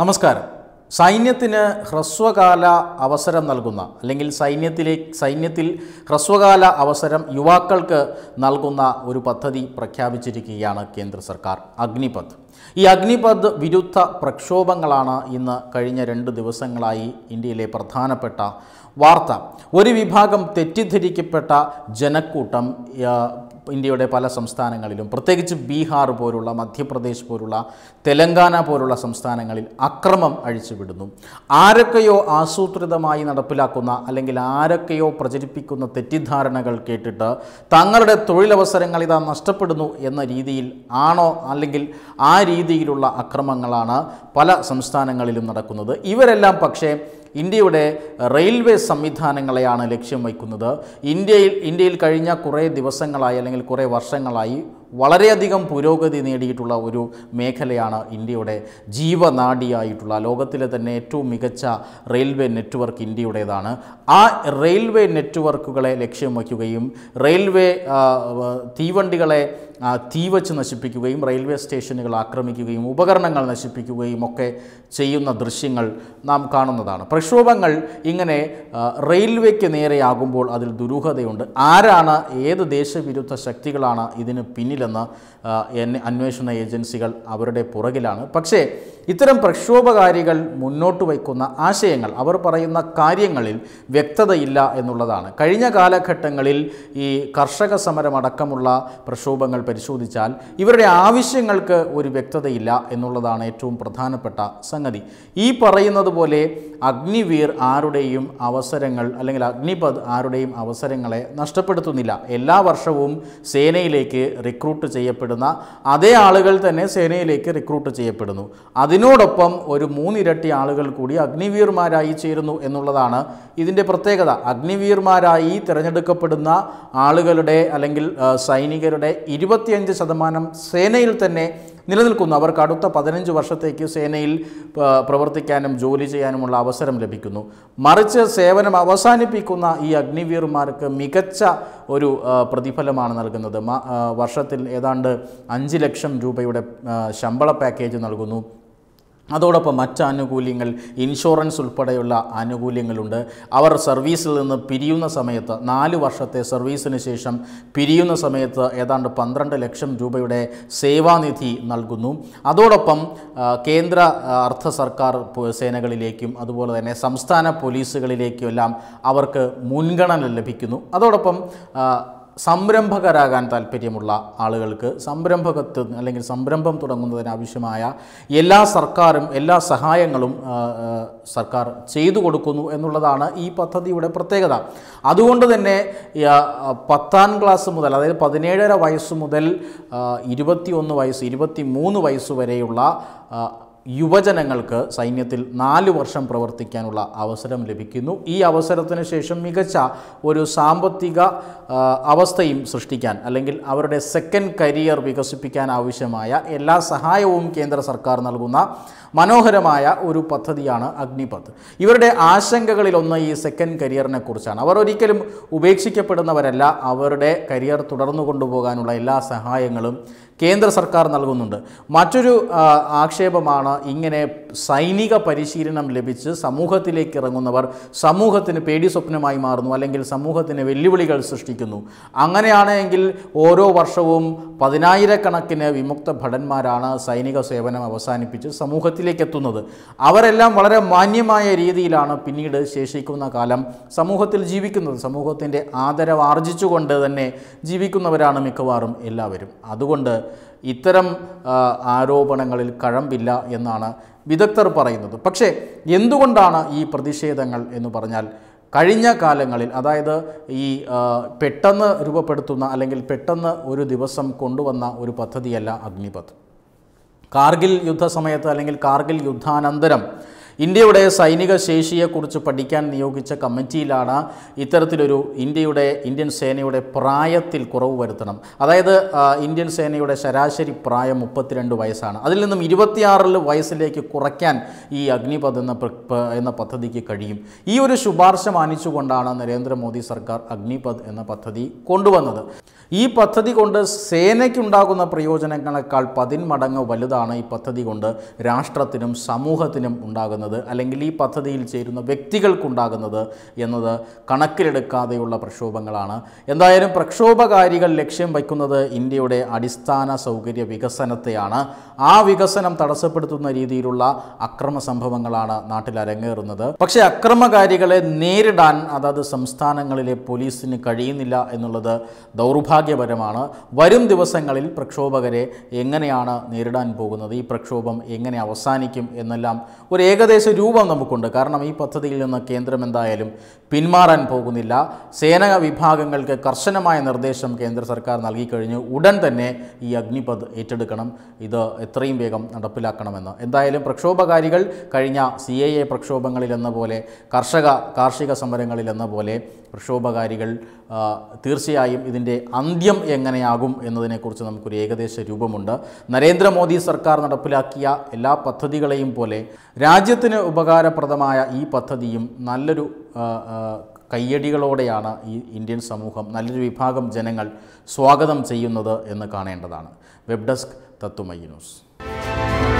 നമസ്കാരം സൈന്യത്തിന് ഹ്രസ്വകാല അവസരം നൽകുന്ന അല്ലെങ്കിൽ സൈന്യത്തിലെ സൈന്യത്തിൽ ഹ്രസ്വകാല അവസരം യുവാക്കൾക്ക് നൽകുന്ന ഒരു പദ്ധതി പ്രഖ്യാപിച്ചിരിക്കുകയാണ് കേന്ദ്ര സർക്കാർ അഗ്നിപഥ് ഈ അഗ്നിപഥ് വിരുദ്ധ പ്രക്ഷോഭങ്ങളാണ് ഇന്ന് കഴിഞ്ഞ രണ്ട് ദിവസങ്ങളായി ഇന്ത്യയിലെ പ്രധാനപ്പെട്ട വാർത്ത ഒരു വിഭാഗം തെറ്റിദ്ധരിക്കപ്പെട്ട ജനക്കൂട്ടം ഇന്ത്യയുടെ പല സംസ്ഥാനങ്ങളിലും പ്രത്യേകിച്ച് ബീഹാർ പോലുള്ള മധ്യപ്രദേശ് പോലുള്ള തെലങ്കാന പോലുള്ള സംസ്ഥാനങ്ങളിൽ അക്രമം അഴിച്ചുവിടുന്നു ആരൊക്കെയോ ആസൂത്രിതമായി നടപ്പിലാക്കുന്ന അല്ലെങ്കിൽ ആരൊക്കെയോ പ്രചരിപ്പിക്കുന്ന തെറ്റിദ്ധാരണകൾ കേട്ടിട്ട് തങ്ങളുടെ തൊഴിലവസരങ്ങൾ ഇതാ നഷ്ടപ്പെടുന്നു എന്ന രീതിയിൽ ആണോ അല്ലെങ്കിൽ ആ രീതിയിലുള്ള അക്രമങ്ങളാണ് പല സംസ്ഥാനങ്ങളിലും നടക്കുന്നത് ഇവരെല്ലാം പക്ഷേ ഇന്ത്യയുടെ റെയിൽവേ സംവിധാനങ്ങളെയാണ് ലക്ഷ്യം വയ്ക്കുന്നത് ഇന്ത്യയിൽ ഇന്ത്യയിൽ കഴിഞ്ഞ കുറേ ദിവസങ്ങളായി അല്ലെങ്കിൽ കുറേ വർഷങ്ങളായി വളരെയധികം പുരോഗതി നേടിയിട്ടുള്ള ഒരു മേഖലയാണ് ഇന്ത്യയുടെ ജീവനാടിയായിട്ടുള്ള ലോകത്തിലെ തന്നെ ഏറ്റവും മികച്ച റെയിൽവേ നെറ്റ്വർക്ക് ഇന്ത്യയുടേതാണ് ആ റെയിൽവേ നെറ്റ്വർക്കുകളെ ലക്ഷ്യം വയ്ക്കുകയും റെയിൽവേ തീവണ്ടികളെ തീവച്ച് നശിപ്പിക്കുകയും റെയിൽവേ സ്റ്റേഷനുകൾ ആക്രമിക്കുകയും ഉപകരണങ്ങൾ നശിപ്പിക്കുകയും ഒക്കെ ചെയ്യുന്ന ദൃശ്യങ്ങൾ നാം കാണുന്നതാണ് പ്രക്ഷോഭങ്ങൾ ഇങ്ങനെ റെയിൽവേക്ക് നേരെയാകുമ്പോൾ അതിൽ ദുരൂഹതയുണ്ട് ആരാണ് ഏത് ദേശവിരുദ്ധ ശക്തികളാണ് ഇതിന് പിന്നിൽ കഴിഞ്ഞില്ലെന്ന് അന്വേഷണ ഏജൻസികൾ അവരുടെ പുറകിലാണ് പക്ഷേ ഇത്തരം പ്രക്ഷോഭകാരികൾ മുന്നോട്ട് വയ്ക്കുന്ന ആശയങ്ങൾ അവർ പറയുന്ന കാര്യങ്ങളിൽ വ്യക്തതയില്ല എന്നുള്ളതാണ് കഴിഞ്ഞ കാലഘട്ടങ്ങളിൽ ഈ കർഷക സമരമടക്കമുള്ള പ്രക്ഷോഭങ്ങൾ പരിശോധിച്ചാൽ ഇവരുടെ ആവശ്യങ്ങൾക്ക് ഒരു വ്യക്തതയില്ല എന്നുള്ളതാണ് ഏറ്റവും പ്രധാനപ്പെട്ട സംഗതി ഈ പറയുന്നത് പോലെ അഗ്നിവീർ ആരുടെയും അവസരങ്ങൾ അല്ലെങ്കിൽ അഗ്നിപത് ആരുടെയും അവസരങ്ങളെ നഷ്ടപ്പെടുത്തുന്നില്ല എല്ലാ വർഷവും സേനയിലേക്ക് റിക്രൂ റിക്രൂട്ട് ചെയ്യപ്പെടുന്ന അതേ ആളുകൾ തന്നെ സേനയിലേക്ക് റിക്രൂട്ട് ചെയ്യപ്പെടുന്നു അതിനോടൊപ്പം ഒരു മൂന്നിരട്ടി ആളുകൾ കൂടി അഗ്നിവീർമാരായി ചേരുന്നു എന്നുള്ളതാണ് ഇതിൻ്റെ പ്രത്യേകത അഗ്നിവീർമാരായി തിരഞ്ഞെടുക്കപ്പെടുന്ന ആളുകളുടെ അല്ലെങ്കിൽ സൈനികരുടെ ഇരുപത്തിയഞ്ച് ശതമാനം സേനയിൽ തന്നെ നിലനിൽക്കുന്നു അവർക്ക് അടുത്ത പതിനഞ്ച് വർഷത്തേക്ക് സേനയിൽ പ്രവർത്തിക്കാനും ജോലി ചെയ്യാനുമുള്ള അവസരം ലഭിക്കുന്നു മറിച്ച് സേവനം അവസാനിപ്പിക്കുന്ന ഈ അഗ്നിവീർമാർക്ക് മികച്ച ഒരു പ്രതിഫലമാണ് നൽകുന്നത് വർഷത്തിൽ ഏതാണ്ട് അഞ്ച് ലക്ഷം രൂപയുടെ ശമ്പള പാക്കേജ് നൽകുന്നു അതോടൊപ്പം മറ്റ് ആനുകൂല്യങ്ങൾ ഇൻഷുറൻസ് ഉൾപ്പെടെയുള്ള ആനുകൂല്യങ്ങളുണ്ട് അവർ സർവീസിൽ നിന്ന് പിരിയുന്ന സമയത്ത് നാല് വർഷത്തെ സർവീസിന് ശേഷം പിരിയുന്ന സമയത്ത് ഏതാണ്ട് പന്ത്രണ്ട് ലക്ഷം രൂപയുടെ സേവാനിധി നൽകുന്നു അതോടൊപ്പം കേന്ദ്ര അർദ്ധ സർക്കാർ സേനകളിലേക്കും അതുപോലെ തന്നെ സംസ്ഥാന പോലീസുകളിലേക്കും എല്ലാം അവർക്ക് മുൻഗണന ലഭിക്കുന്നു അതോടൊപ്പം സംരംഭകരാകാൻ താല്പര്യമുള്ള ആളുകൾക്ക് സംരംഭകത്വ അല്ലെങ്കിൽ സംരംഭം തുടങ്ങുന്നതിന് ആവശ്യമായ എല്ലാ സർക്കാരും എല്ലാ സഹായങ്ങളും സർക്കാർ ചെയ്തു കൊടുക്കുന്നു എന്നുള്ളതാണ് ഈ പദ്ധതിയുടെ പ്രത്യേകത അതുകൊണ്ട് തന്നെ പത്താം ക്ലാസ് മുതൽ അതായത് പതിനേഴര വയസ്സ് മുതൽ ഇരുപത്തിയൊന്ന് വയസ്സ് ഇരുപത്തി മൂന്ന് വയസ്സ് വരെയുള്ള യുവജനങ്ങൾക്ക് സൈന്യത്തിൽ നാല് വർഷം പ്രവർത്തിക്കാനുള്ള അവസരം ലഭിക്കുന്നു ഈ അവസരത്തിന് ശേഷം മികച്ച ഒരു സാമ്പത്തിക അവസ്ഥയും സൃഷ്ടിക്കാൻ അല്ലെങ്കിൽ അവരുടെ സെക്കൻഡ് കരിയർ വികസിപ്പിക്കാൻ ആവശ്യമായ എല്ലാ സഹായവും കേന്ദ്ര സർക്കാർ നൽകുന്ന മനോഹരമായ ഒരു പദ്ധതിയാണ് അഗ്നിപത്ത് ഇവരുടെ ആശങ്കകളിലൊന്ന് ഈ സെക്കൻഡ് കരിയറിനെ കുറിച്ചാണ് അവർ ഒരിക്കലും ഉപേക്ഷിക്കപ്പെടുന്നവരല്ല അവരുടെ കരിയർ തുടർന്നു കൊണ്ടുപോകാനുള്ള എല്ലാ സഹായങ്ങളും കേന്ദ്ര സർക്കാർ നൽകുന്നുണ്ട് മറ്റൊരു ആക്ഷേപമാണ് ഇങ്ങനെ സൈനിക പരിശീലനം ലഭിച്ച് സമൂഹത്തിലേക്ക് ഇറങ്ങുന്നവർ സമൂഹത്തിന് പേടി സ്വപ്നമായി മാറുന്നു അല്ലെങ്കിൽ സമൂഹത്തിന് വെല്ലുവിളികൾ സൃഷ്ടിക്കുന്നു അങ്ങനെയാണെങ്കിൽ ഓരോ വർഷവും പതിനായിരക്കണക്കിന് വിമുക്ത ഭടന്മാരാണ് സൈനിക സേവനം അവസാനിപ്പിച്ച് സമൂഹത്തിലേക്ക് എത്തുന്നത് അവരെല്ലാം വളരെ മാന്യമായ രീതിയിലാണ് പിന്നീട് ശേഷിക്കുന്ന കാലം സമൂഹത്തിൽ ജീവിക്കുന്നത് സമൂഹത്തിൻ്റെ ആദരവ് ആർജിച്ചുകൊണ്ട് തന്നെ ജീവിക്കുന്നവരാണ് മിക്കവാറും എല്ലാവരും അതുകൊണ്ട് ഇത്തരം ആരോപണങ്ങളിൽ കഴമ്പില്ല എന്നാണ് വിദഗ്ധർ പറയുന്നത് പക്ഷേ എന്തുകൊണ്ടാണ് ഈ പ്രതിഷേധങ്ങൾ എന്ന് പറഞ്ഞാൽ കഴിഞ്ഞ കാലങ്ങളിൽ അതായത് ഈ പെട്ടെന്ന് രൂപപ്പെടുത്തുന്ന അല്ലെങ്കിൽ പെട്ടെന്ന് ഒരു ദിവസം കൊണ്ടുവന്ന ഒരു പദ്ധതിയല്ല അഗ്നിപഥ് കാർഗിൽ യുദ്ധസമയത്ത് അല്ലെങ്കിൽ കാർഗിൽ യുദ്ധാനന്തരം ഇന്ത്യയുടെ സൈനിക ശേഷിയെക്കുറിച്ച് പഠിക്കാൻ നിയോഗിച്ച കമ്മിറ്റിയിലാണ് ഇത്തരത്തിലൊരു ഇന്ത്യയുടെ ഇന്ത്യൻ സേനയുടെ പ്രായത്തിൽ കുറവ് വരുത്തണം അതായത് ഇന്ത്യൻ സേനയുടെ ശരാശരി പ്രായം മുപ്പത്തിരണ്ട് വയസ്സാണ് അതിൽ നിന്നും ഇരുപത്തിയാറിൽ വയസ്സിലേക്ക് കുറയ്ക്കാൻ ഈ അഗ്നിപദ് എന്ന എന്ന പദ്ധതിക്ക് കഴിയും ഈ ഒരു ശുപാർശ മാനിച്ചുകൊണ്ടാണ് നരേന്ദ്രമോദി സർക്കാർ അഗ്നിപദ് എന്ന പദ്ധതി കൊണ്ടുവന്നത് ഈ പദ്ധതി കൊണ്ട് സേനയ്ക്കുണ്ടാകുന്ന പ്രയോജനങ്ങളെക്കാൾ പതിന്മടങ്ങ് വലുതാണ് ഈ പദ്ധതി കൊണ്ട് രാഷ്ട്രത്തിനും സമൂഹത്തിനും ഉണ്ടാകുന്നത് ഉണ്ടാകുന്നത് അല്ലെങ്കിൽ ഈ പദ്ധതിയിൽ ചേരുന്ന വ്യക്തികൾക്കുണ്ടാകുന്നത് എന്നത് കണക്കിലെടുക്കാതെയുള്ള പ്രക്ഷോഭങ്ങളാണ് എന്തായാലും പ്രക്ഷോഭകാരികൾ ലക്ഷ്യം വയ്ക്കുന്നത് ഇന്ത്യയുടെ അടിസ്ഥാന സൗകര്യ വികസനത്തെയാണ് ആ വികസനം തടസ്സപ്പെടുത്തുന്ന രീതിയിലുള്ള അക്രമ സംഭവങ്ങളാണ് നാട്ടിൽ അരങ്ങേറുന്നത് പക്ഷേ അക്രമകാരികളെ നേരിടാൻ അതാത് സംസ്ഥാനങ്ങളിലെ പോലീസിന് കഴിയുന്നില്ല എന്നുള്ളത് ദൗർഭാഗ്യപരമാണ് വരും ദിവസങ്ങളിൽ പ്രക്ഷോഭകരെ എങ്ങനെയാണ് നേരിടാൻ പോകുന്നത് ഈ പ്രക്ഷോഭം എങ്ങനെ അവസാനിക്കും എന്നെല്ലാം ഒരു ഏകദേശം ഏകദേശ രൂപം നമുക്കുണ്ട് കാരണം ഈ പദ്ധതിയിൽ നിന്ന് കേന്ദ്രം എന്തായാലും പിന്മാറാൻ പോകുന്നില്ല സേന വിഭാഗങ്ങൾക്ക് കർശനമായ നിർദ്ദേശം കേന്ദ്ര സർക്കാർ നൽകിക്കഴിഞ്ഞു ഉടൻ തന്നെ ഈ അഗ്നിപദ് ഏറ്റെടുക്കണം ഇത് എത്രയും വേഗം നടപ്പിലാക്കണമെന്ന് എന്തായാലും പ്രക്ഷോഭകാരികൾ കഴിഞ്ഞ സി എ എ പ്രക്ഷോഭങ്ങളിലെന്ന പോലെ കർഷക കാർഷിക സമരങ്ങളിലെന്ന പോലെ പ്രക്ഷോഭകാരികൾ തീർച്ചയായും ഇതിൻ്റെ അന്ത്യം എങ്ങനെയാകും എന്നതിനെക്കുറിച്ച് നമുക്കൊരു ഏകദേശ രൂപമുണ്ട് നരേന്ദ്രമോദി സർക്കാർ നടപ്പിലാക്കിയ എല്ലാ പദ്ധതികളെയും പോലെ രാജ്യത്ത് സമൂഹത്തിന് ഉപകാരപ്രദമായ ഈ പദ്ധതിയും നല്ലൊരു കയ്യടികളോടെയാണ് ഈ ഇന്ത്യൻ സമൂഹം നല്ലൊരു വിഭാഗം ജനങ്ങൾ സ്വാഗതം ചെയ്യുന്നത് എന്ന് കാണേണ്ടതാണ് വെബ് ഡെസ്ക് തത്തുമൈ ന്യൂസ്